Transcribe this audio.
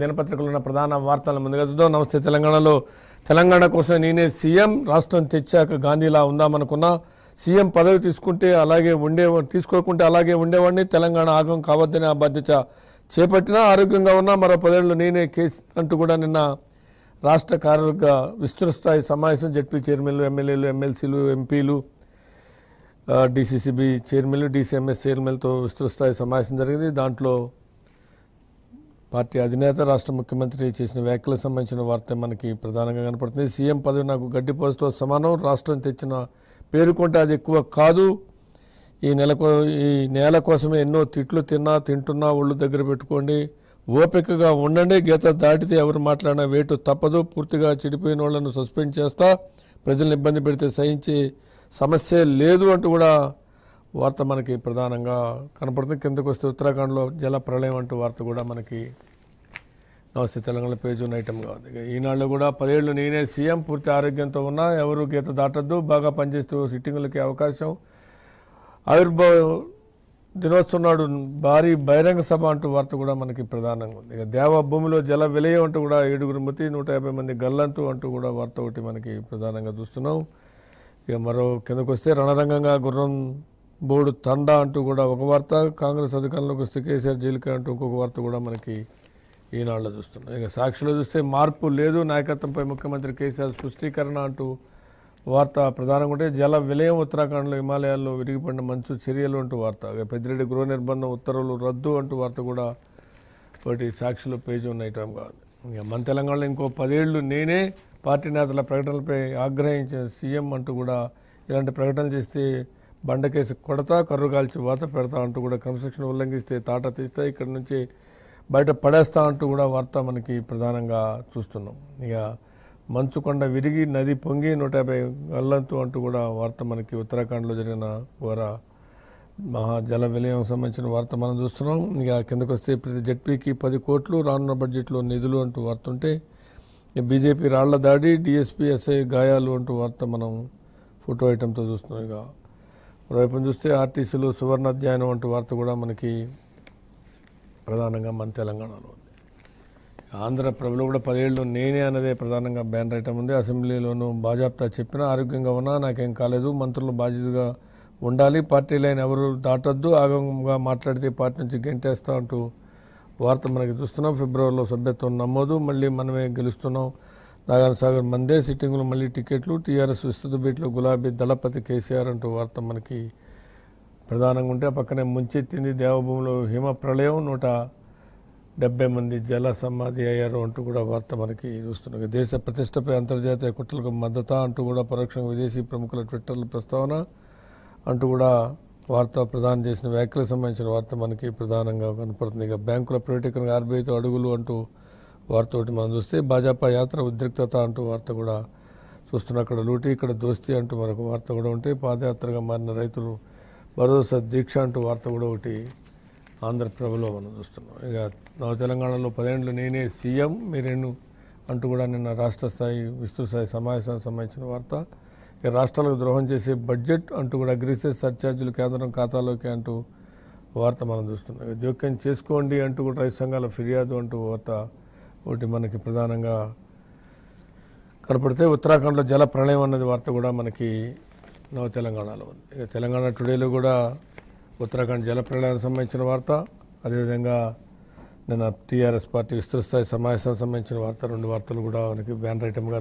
దినపత్రికలు ఉన్న ప్రధాన వార్తలను ముందుగా చూద్దాం నమస్తే తెలంగాణలో తెలంగాణ కోసం నేనే సీఎం రాష్ట్రం తెచ్చాక గాంధీలా ఉందామనుకున్నా సీఎం పదవి తీసుకుంటే అలాగే ఉండే తీసుకోకుంటే అలాగే ఉండేవాడిని తెలంగాణ ఆగం కావద్దని ఆ బాధ్యత చేపట్టినా ఆరోగ్యంగా ఉన్నా మరో పదేళ్ళు నేనే కేసు అంటూ కూడా నిన్న రాష్ట్ర కార్యవర్గ విస్తృత స్థాయి సమావేశం జడ్పీ చైర్మన్లు ఎమ్మెల్యేలు ఎమ్మెల్సీలు ఎంపీలు డిసిసిబి చైర్మన్లు డిసిఎంఎస్ చైర్మన్లతో విస్తృత స్థాయి సమావేశం జరిగింది దాంట్లో పార్టీ అధినేత రాష్ట్ర ముఖ్యమంత్రి చేసిన వ్యాఖ్యలకు సంబంధించిన వార్త మనకి ప్రధానంగా కనపడుతుంది సీఎం పదవి నాకు గడ్డి పోస్తో సమానం రాష్ట్రం తెచ్చిన పేరుకుంటే అది ఎక్కువ కాదు ఈ నెల ఈ నేల కోసమే ఎన్నో తిట్లు తిన్నా తింటున్నా ఒళ్ళు దగ్గర పెట్టుకోండి ఓపికగా ఉండండి గీత దాటితే ఎవరు మాట్లాడినా వేటు తప్పదు పూర్తిగా చెడిపోయిన వాళ్ళను సస్పెండ్ చేస్తా ప్రజలను ఇబ్బంది పెడితే సహించి సమస్య లేదు అంటూ కూడా వార్త మనకి ప్రధానంగా కనపడుతుంది కిందకు వస్తే ఉత్తరాఖండ్లో జల ప్రళయం అంటూ వార్త కూడా మనకి నమస్తే తెలంగాణ పేజ్ ఉన్న ఐటమ్ కాదు ఈనాళ్ళు కూడా పదేళ్ళు నేనే సీఎం పూర్తి ఆరోగ్యంతో ఉన్నా ఎవరు గీత దాటద్దు బాగా పనిచేస్తూ సిట్టింగులకి అవకాశం ఆవిర్భావం దినోత్సవం నాడు భారీ బహిరంగ సభ అంటూ వార్త కూడా మనకి ప్రధానంగా ఉంది ఇక దేవ భూమిలో జల విలయం అంటూ కూడా ఏడుగురు మృతి నూట యాభై మంది గల్లంతు అంటూ కూడా వార్త ఒకటి మనకి ప్రధానంగా చూస్తున్నాం ఇక మరో కిందకు వస్తే రణరంగంగా గుర్రం బోర్డు తండా అంటూ కూడా ఒక వార్త కాంగ్రెస్ అధికారంలోకి వస్తే కేసీఆర్ జైలుకే అంటూ ఇంకొక వార్త కూడా మనకి ఈనాళ్ళు చూస్తున్నాం ఇక సాక్షులు చూస్తే మార్పు లేదు నాయకత్వంపై ముఖ్యమంత్రి కేసీఆర్ స్పష్టీకరణ అంటూ వార్త ప్రధానంగా ఉంటే జల విలయం ఉత్తరాఖండ్లో హిమాలయాల్లో విరిగిపడిన మంచు చర్యలు అంటూ వార్త పెద్దిరెడ్డి గృహ నిర్బంధం ఉత్తర్వులు రద్దు అంటూ వార్త కూడా ఒకటి సాక్షులు పేజీ ఉన్న ఐటమ్ కాదు ఇక మన తెలంగాణలో ఇంకో పదేళ్ళు నేనే పార్టీ నేతల ప్రకటనలపై ఆగ్రహించిన సీఎం అంటూ కూడా ఇలాంటి ప్రకటనలు చేస్తే బండకేసి కొడతా కర్రు కాల్చి పెడతా అంటూ కూడా క్రమశిక్షణ ఉల్లంఘిస్తే తాట తీస్తా ఇక్కడి నుంచి బయట పడేస్తా అంటూ కూడా వార్త మనకి ప్రధానంగా చూస్తున్నాం ఇక మంచుకొండ విరిగి నది పొంగి నూట యాభై గల్లంతు అంటూ కూడా వార్త మనకి ఉత్తరాఖండ్లో జరిగిన ఘోర మహా జల విలయం సంబంధించిన వార్త మనం చూస్తున్నాం ఇక కిందకు వస్తే ప్రతి జడ్పీకి పది కోట్లు రానున్న బడ్జెట్లో నిధులు అంటూ వార్త ఉంటే బీజేపీ రాళ్ల దాడి డిఎస్పీ ఎస్ఐ గాయాలు అంటూ వార్త మనం ఫోటో ఐటెంతో చూస్తున్నాం ఇక మరోవైపు చూస్తే ఆర్టీసీలో సువర్ణ అధ్యయనం అంటూ వార్త కూడా మనకి ప్రధానంగా మన తెలంగాణలో ఉంది ఆంధ్ర ప్రభులు కూడా పదేళ్ళు నేనే అన్నదే ప్రధానంగా బ్యాన్ రైటం ఉంది అసెంబ్లీలోనూ బాజాప్తా చెప్పినా ఆరోగ్యంగా ఉన్నా నాకేం కాలేదు మంత్రులు బాధ్యతగా ఉండాలి పార్టీ లైన్ ఎవరు దాటొద్దు ఆగంగా మాట్లాడితే పార్టీ నుంచి గెంటేస్తా అంటూ వార్త మనకి చూస్తున్నాం ఫిబ్రవరిలో సభ్యత్వం నమోదు మళ్ళీ మనమే గెలుస్తున్నాం నాగార్జున సాగర్ మందే సిట్టింగులు మళ్ళీ టికెట్లు టీఆర్ఎస్ విస్తృత బీట్లు గులాబీ దళపతి కేసీఆర్ అంటూ వార్త మనకి ప్రధానంగా ఉంటే పక్కనే ముంచెత్తింది దేవభూమిలో హిమ ప్రళయం నూట డెబ్బై మంది జల సమాధి అయ్యారు అంటూ కూడా వార్త మనకి చూస్తున్నాం దేశ ప్రతిష్టపై అంతర్జాతీయ కుట్రలకు మద్దత అంటూ కూడా పరోక్షంగా విదేశీ ప్రముఖుల ట్విట్టర్ల ప్రస్తావన అంటూ కూడా వార్త ప్రదానం చేసిన వ్యాఖ్యలకు సంబంధించిన వార్త మనకి ప్రధానంగా కనపడుతుంది ఇక బ్యాంకుల ప్రైవేటీకరణ ఆర్బీఐతో అడుగులు అంటూ వార్త ఒకటి మనం చూస్తే భాజపా యాత్ర ఉద్రిక్తత అంటూ వార్త కూడా చూస్తున్నాం అక్కడ లూటీ ఇక్కడ దోస్తి అంటూ మరొక వార్త కూడా ఉంటే పాదయాత్రగా మారిన రైతులు భరోసా దీక్ష అంటూ వార్త కూడా ఒకటి ఆంధ్రప్రభలో మనం చూస్తున్నాం ఇక నవ తెలంగాణలో పదేళ్ళు నేనే సీఎం మీరేను అంటూ కూడా నిన్న రాష్ట్ర స్థాయి విస్తృత స్థాయి సమావేశానికి సంబంధించిన వార్త ఇక రాష్ట్రాలకు ద్రోహం చేసే బడ్జెట్ అంటూ కూడా అగ్రిసెస్ సర్ఛార్జీలు కేంద్రం ఖాతాలోకి అంటూ వార్త మనం చూస్తున్నాం జోక్యం చేసుకోండి అంటూ కూడా రైతు సంఘాల ఫిర్యాదు అంటూ వార్త ఒకటి మనకి ప్రధానంగా కనపడితే ఉత్తరాఖండ్లో జల ప్రళయం అన్నది వార్త కూడా మనకి నవ తెలంగాణలో ఉంది ఇక తెలంగాణ టుడేలో కూడా ఉత్తరాఖండ్ జలప్రళయానికి సంబంధించిన వార్త అదేవిధంగా నిన్న టీఆర్ఎస్ పార్టీ స్థాయి సమావేశం సంబంధించిన వార్త రెండు వార్తలు కూడా మనకి బ్యాన్ రైటమ్గా